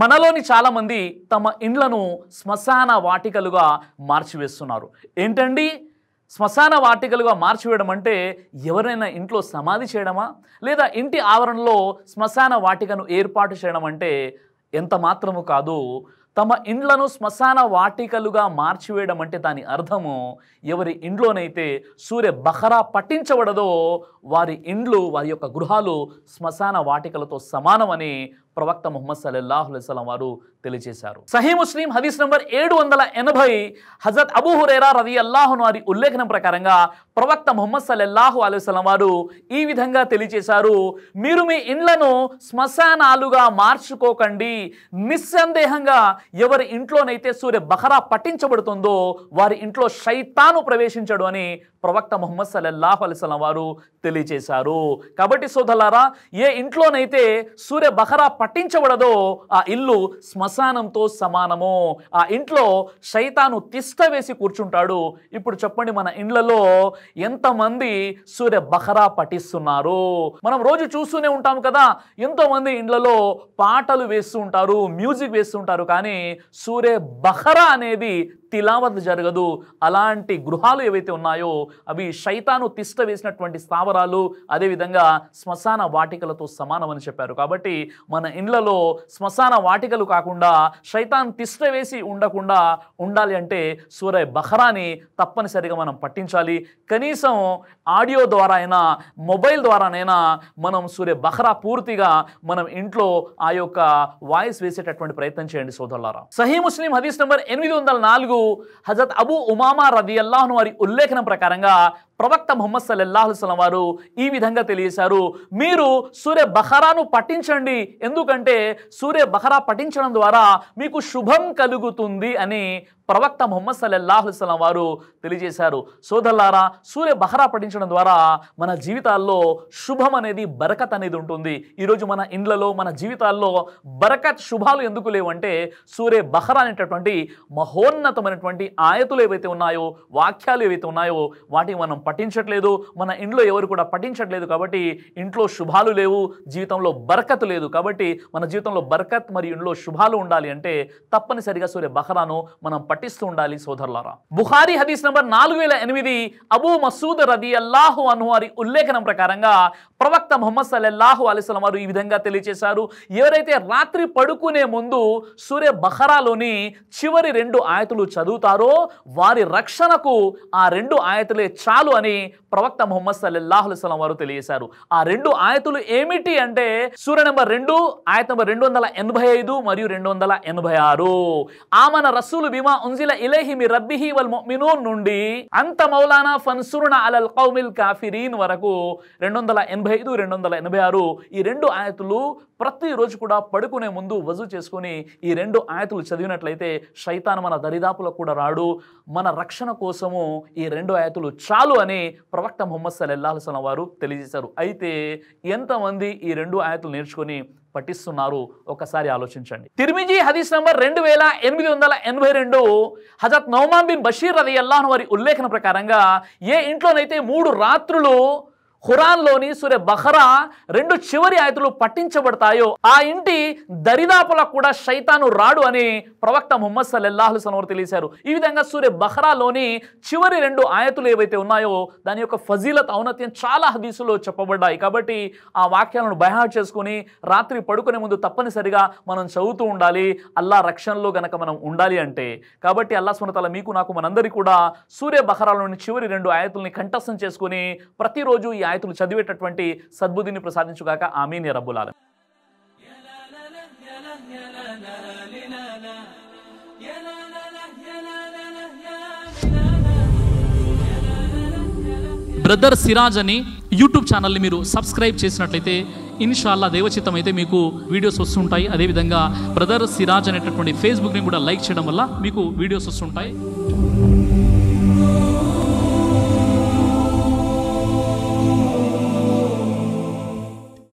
మనలోని చాలామంది తమ ఇండ్లను శ్మశాన వాటికలుగా మార్చివేస్తున్నారు ఏంటండి శ్మశాన వాటికలుగా మార్చివేయడం అంటే ఎవరైనా ఇంట్లో సమాధి చేయడమా లేదా ఇంటి ఆవరణలో శ్మశాన వాటికను ఏర్పాటు చేయడం అంటే ఎంత మాత్రము కాదు తమ ఇండ్లను శ్మశాన వాటికలుగా మార్చివేయడం అంటే దాని అర్థము ఎవరి ఇండ్లోనైతే సూర్య బహరా పట్టించబడదో వారి ఇండ్లు వారి యొక్క గృహాలు శ్మశాన వాటికలతో సమానమని ప్రవక్త ముహమ్మద్ సల్లల్లాహులైస్లం వారు తెలియజేశారు సహీ ముస్లిం హదీస్ నంబర్ ఏడు వందల ఎనభై హజరత్ అబూ హురేరా రవి అల్లాహును వారి ఉల్లేఖనం ప్రకారంగా ప్రవక్త ముహమ్మద్ సల్లల్లాహు అలైస్లం వారు ఈ విధంగా తెలియజేశారు మీరు మీ ఇండ్లను శ్మశానాలుగా మార్చుకోకండి నిస్సందేహంగా ఎవరి ఇంట్లోనైతే సూర్య బహరా పఠించబడుతుందో వారి ఇంట్లో శైతాను ప్రవేశించడు అని ప్రవక్త మొహమ్మద్ సల్లల్లాహు అలిస్లం వారు తెలియచేశారు కాబట్టి సోదలారా ఏ ఇంట్లోనైతే సూర్య బహరా పఠించబడదో ఆ ఇల్లు శ్మశానంతో సమానము ఆ ఇంట్లో శైతాను తిష్ట వేసి కూర్చుంటాడు ఇప్పుడు చెప్పండి మన ఇండ్లలో ఎంతమంది సూర్య బహరా పఠిస్తున్నారు మనం రోజు చూస్తూనే ఉంటాం కదా ఎంతోమంది ఇండ్లలో పాటలు వేస్తూ ఉంటారు మ్యూజిక్ వేస్తుంటారు కానీ सूर्य बखरा ने भी తిలావత్ జరగదు అలాంటి గృహాలు ఏవైతే ఉన్నాయో అవి శైతాను తిష్ట వేసినటువంటి స్థావరాలు అదేవిధంగా శ్మశాన వాటికలతో సమానం అని చెప్పారు కాబట్టి మన ఇండ్లలో శ్మశాన వాటికలు కాకుండా శైతాన్ తిష్ట వేసి ఉండకుండా ఉండాలి అంటే సూర్య బహరాని తప్పనిసరిగా మనం పట్టించాలి కనీసం ఆడియో ద్వారా అయినా మొబైల్ ద్వారానైనా మనం సూర్య బహరా పూర్తిగా మనం ఇంట్లో ఆ యొక్క వాయిస్ వేసేటటువంటి ప్రయత్నం చేయండి సోదరులారా సహీ ముస్లిం హదీస్ నెంబర్ ఎనిమిది వందల నాలుగు హజరత్ అబూ ఉమామా రది అల్లాహను వారి ఉల్లేఖనం ప్రకారంగా ప్రవక్త ముహమ్మద్ సల్లెల్లాహుస్లం వారు ఈ విధంగా తెలియజేశారు మీరు సూర్య బహరాను పఠించండి ఎందుకంటే సూర్య బహరా పఠించడం ద్వారా మీకు శుభం కలుగుతుంది అని ప్రవక్త మొహమ్మద్ సల్లెల్లాహుస్లాం వారు తెలియజేశారు సోదల్లారా సూర్య బహరా పఠించడం ద్వారా మన జీవితాల్లో శుభం అనేది బరకత్ అనేది ఉంటుంది ఈరోజు మన ఇండ్లలో మన జీవితాల్లో బరకత్ శుభాలు ఎందుకు లేవంటే సూర్య బహరా అనేటటువంటి మహోన్నతమైనటువంటి ఆయతులు ఏవైతే ఉన్నాయో వాక్యాలు ఏవైతే ఉన్నాయో వాటిని మనం పఠించట్లేదు మన ఇంట్లో ఎవరు కూడా పఠించట్లేదు కాబట్టి ఇంట్లో శుభాలు లేవు జీవితంలో బరకత్ లేదు కాబట్టి మన జీవితంలో బరకత్ మరియు ఇంట్లో శుభాలు ఉండాలి అంటే తప్పనిసరిగా సూర్య బహరాను మనం పట్టి పఠిస్తూ ఉండాలి సోదరులారా బుహారీ హదీస్ నంబర్ నాలుగు వేల ఎనిమిది అబూ మసూద్ రది అల్లాహు అను వారి ఉల్లేఖనం ప్రకారంగా ప్రవక్త మొహమ్మద్ సల్లల్లాహు అలిస్లం వారు ఈ విధంగా తెలియజేశారు ఎవరైతే రాత్రి పడుకునే ముందు సూర్య బహరాలోని చివరి రెండు ఆయతులు చదువుతారో వారి రక్షణకు ఆ రెండు ఆయతులే చాలు అని ప్రవక్త మొహమ్మద్ సల్లల్లాహు అలిస్లం వారు తెలియజేశారు ఆ రెండు ఆయతులు ఏమిటి అంటే సూర్య నెంబర్ రెండు ఆయత నెంబర్ రెండు వందల ఎనభై ఐదు మరియు రెండు వందల ఎనభై ఆరు ఆమన రసూలు బీమా ఉంజిల ఇలైహి మీ రబ్బిహి వల్ మొమినూన్ నుండి అంత మౌలానా ఫన్సురున అలల్ కౌమిల్ కాఫిరీన్ వరకు రెండు వందల ఎనభై ఐదు రెండు వందల ఎనభై ఆరు ఈ రెండు ఆయతులు ప్రతిరోజు కూడా పడుకునే ముందు వజు చేసుకుని ఈ రెండు ఆయతులు చదివినట్లయితే శైతాన్ మన దరిదాపులకు కూడా రాడు మన రక్షణ కోసము ఈ రెండు ఆయతులు చాలు అని ప్రవక్త ముహమ్మద్ సల్లల్లాహసన్ వారు తెలియజేశారు అయితే ఎంతమంది ఈ రెండు ఆయతులు నేర్చుకొని పఠిస్తున్నారు ఒకసారి ఆలోచించండి తిరిమిజీ హదీస్ నంబర్ రెండు వేల ఎనిమిది వందల ఎనభై రెండు హజత్ నౌమాన్ బిన్ బషీర్ రది అల్లాహన్ వారి ఉల్లేఖన ప్రకారంగా ఏ ఇంట్లోనైతే మూడు రాత్రులు ఖురాన్లోని సూర్య బహరా రెండు చివరి ఆయతులు పట్టించబడతాయో ఆ ఇంటి దరిదాపుల కూడా శైతాను రాడు అని ప్రవక్త ముహమ్మద్ సల్లెల్లాహు సలవర్ తెలిసారు ఈ విధంగా సూర్య బహరాలోని చివరి రెండు ఆయతులు ఏవైతే ఉన్నాయో దాని యొక్క ఫజీలత్ ఔన్నత్యం చాలా హదీసులో చెప్పబడ్డాయి కాబట్టి ఆ వాక్యాలను బయహా చేసుకుని రాత్రి పడుకునే ముందు తప్పనిసరిగా మనం చదువుతూ ఉండాలి అల్లా రక్షణలో గనక మనం ఉండాలి అంటే కాబట్టి అల్లా సునతల మీకు నాకు మనందరికీ కూడా సూర్య బహరాలోని చివరి రెండు ఆయతుల్ని కంఠస్థం చేసుకుని ప్రతిరోజు ఈ ఆయతులు చదివేటటువంటి సద్బుద్ధిని ప్రసాదించుగాక ఆమెని రబ్బులాల బ్రదర్ సిరాజ్ అని యూట్యూబ్ ఛానల్ని మీరు సబ్స్క్రైబ్ చేసినట్లయితే ఇన్షాల్లా దేవచిత్తం అయితే మీకు వీడియోస్ వస్తుంటాయి అదేవిధంగా బ్రదర్ సిరాజ్ అనేటటువంటి ఫేస్బుక్ని కూడా లైక్ చేయడం వల్ల మీకు వీడియోస్ వస్తుంటాయి